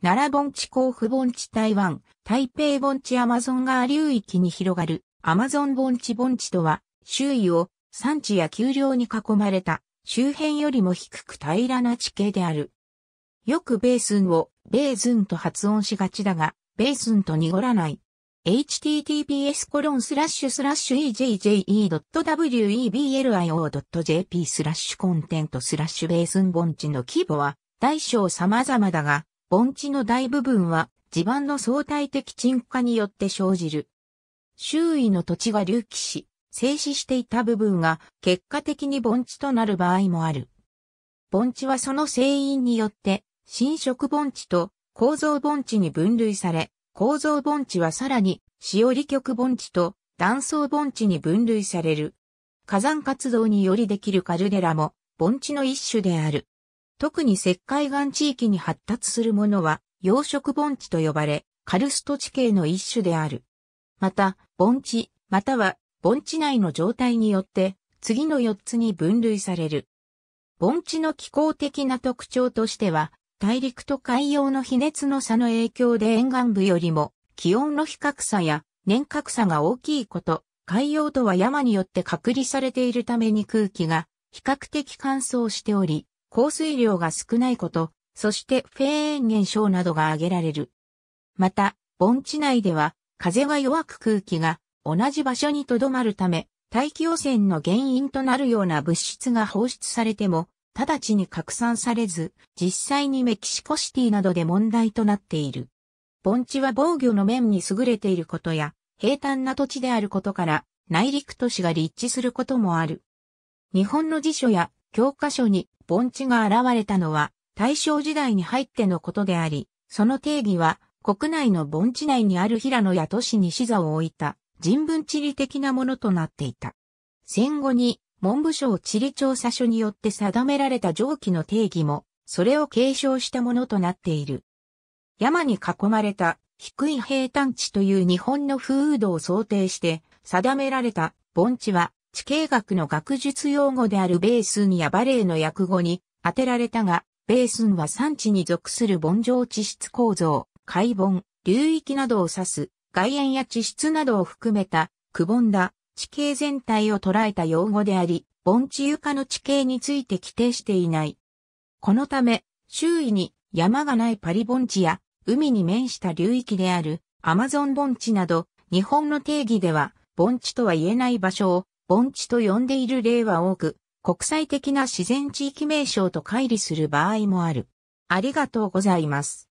奈良盆地甲府盆地台湾、台北盆地アマゾン川流域に広がるアマゾン盆地盆地とは、周囲を山地や丘陵に囲まれた周辺よりも低く平らな地形である。よくベースンをベーズンと発音しがちだが、ベースンと濁らない。https コロンスラッシュスラッシュ ejje.weblio.jp スラッシュコンテントスラッシュベースン盆地の規模は大小様々だが、盆地の大部分は地盤の相対的沈下によって生じる。周囲の土地が隆起し、静止していた部分が結果的に盆地となる場合もある。盆地はその成因によって、侵食盆地と構造盆地に分類され、構造盆地はさらに、しおり極盆地と断層盆地に分類される。火山活動によりできるカルデラも盆地の一種である。特に石灰岩地域に発達するものは、養殖盆地と呼ばれ、カルスト地形の一種である。また、盆地、または盆地内の状態によって、次の4つに分類される。盆地の気候的な特徴としては、大陸と海洋の比熱の差の影響で沿岸部よりも気温の比較差や年較差が大きいこと、海洋とは山によって隔離されているために空気が比較的乾燥しており、降水量が少ないこと、そしてフェーン現象などが挙げられる。また、盆地内では、風が弱く空気が同じ場所に留まるため、大気汚染の原因となるような物質が放出されても、直ちに拡散されず、実際にメキシコシティなどで問題となっている。盆地は防御の面に優れていることや、平坦な土地であることから、内陸都市が立地することもある。日本の辞書や教科書に盆地が現れたのは大正時代に入ってのことであり、その定義は国内の盆地内にある平野や都市に死座を置いた人文地理的なものとなっていた。戦後に文部省地理調査所によって定められた上記の定義も、それを継承したものとなっている。山に囲まれた低い平坦地という日本の風土を想定して定められた盆地は地形学の学術用語であるベースンやバレーの訳語に当てられたが、ベースンは産地に属する盆状地質構造、海盆、流域などを指す、外縁や地質などを含めた、くぼんだ、地形全体を捉えた用語であり、盆地床の地形について規定していない。このため、周囲に山がないパリ盆地や、海に面した流域であるアマゾン盆地など、日本の定義では、盆地とは言えない場所を盆地と呼んでいる例は多く、国際的な自然地域名称と乖離する場合もある。ありがとうございます。